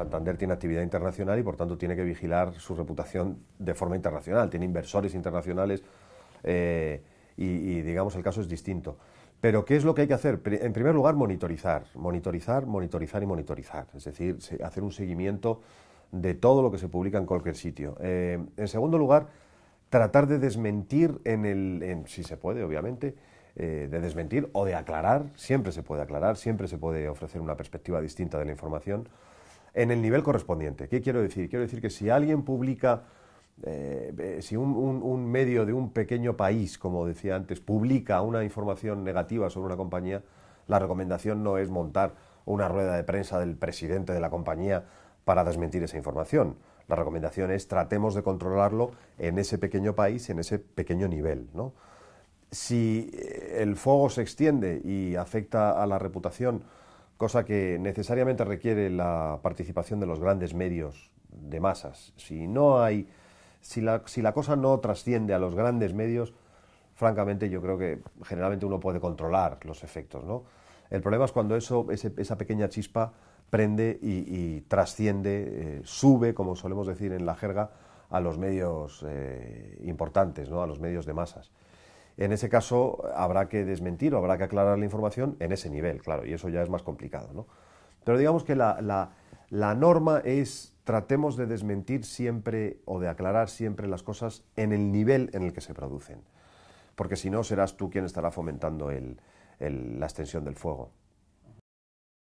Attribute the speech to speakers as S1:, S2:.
S1: Santander tiene actividad internacional y por tanto tiene que vigilar su reputación de forma internacional, tiene inversores internacionales eh, y, digamos el caso es distinto. Pero ¿qué es lo que hay que hacer? En primer lugar, monitorizar, monitorizar, monitorizar y monitorizar, es decir, hacer un seguimiento de todo lo que se publica en cualquier sitio. Eh, en segundo lugar, tratar de desmentir en el, si se puede, obviamente, eh, de desmentir o de aclarar, siempre se puede aclarar, siempre se puede ofrecer una perspectiva distinta de la información en el nivel correspondiente. ¿Qué quiero decir? Quiero decir que si alguien publica, eh, eh, si un, medio de un pequeño país, como decía antes, publica una información negativa sobre una compañía, la recomendación no es montar una rueda de prensa del presidente de la compañía para desmentir esa información. La recomendación es tratemos de controlarlo en ese pequeño país, en ese pequeño nivel. Si el fuego se extiende y afecta a la reputación cosa que necesariamente requiere la participación de los grandes medios de masas. Si no hay, si la, cosa no trasciende a los grandes medios, francamente yo creo que generalmente uno puede controlar los efectos, El problema es cuando eso, esa pequeña chispa prende y, trasciende, eh, sube, como solemos decir en la jerga, a los medios eh, importantes, ¿no? a los medios de masas. En ese caso habrá que desmentir o habrá que aclarar la información en ese nivel, claro, y eso ya es más complicado. ¿no? Pero digamos que la, norma es tratemos de desmentir siempre o de aclarar siempre las cosas en el nivel en el que se producen, porque si no serás tú quien estará fomentando la extensión del fuego.